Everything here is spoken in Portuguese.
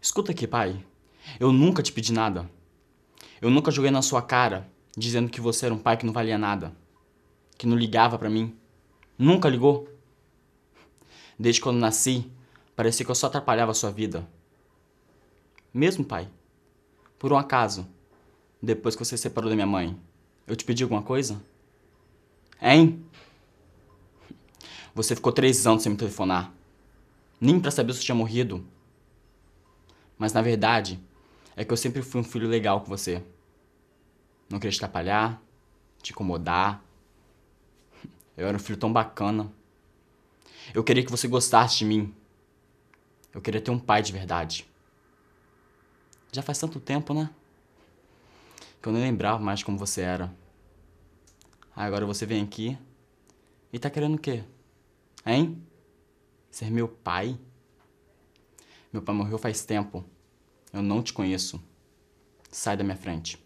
Escuta aqui, pai. Eu nunca te pedi nada. Eu nunca joguei na sua cara dizendo que você era um pai que não valia nada, que não ligava para mim. Nunca ligou. Desde quando nasci, parecia que eu só atrapalhava a sua vida. Mesmo, pai? Por um acaso, depois que você se separou da minha mãe, eu te pedi alguma coisa? Hein? Você ficou três anos sem me telefonar. Nem pra saber se eu tinha morrido. Mas na verdade, é que eu sempre fui um filho legal com você. Não queria te atrapalhar, te incomodar. Eu era um filho tão bacana. Eu queria que você gostasse de mim. Eu queria ter um pai de verdade. Já faz tanto tempo, né? Que eu nem lembrava mais como você era. agora você vem aqui e tá querendo o quê? Hein? Ser meu pai? Meu pai morreu faz tempo. Eu não te conheço. Sai da minha frente.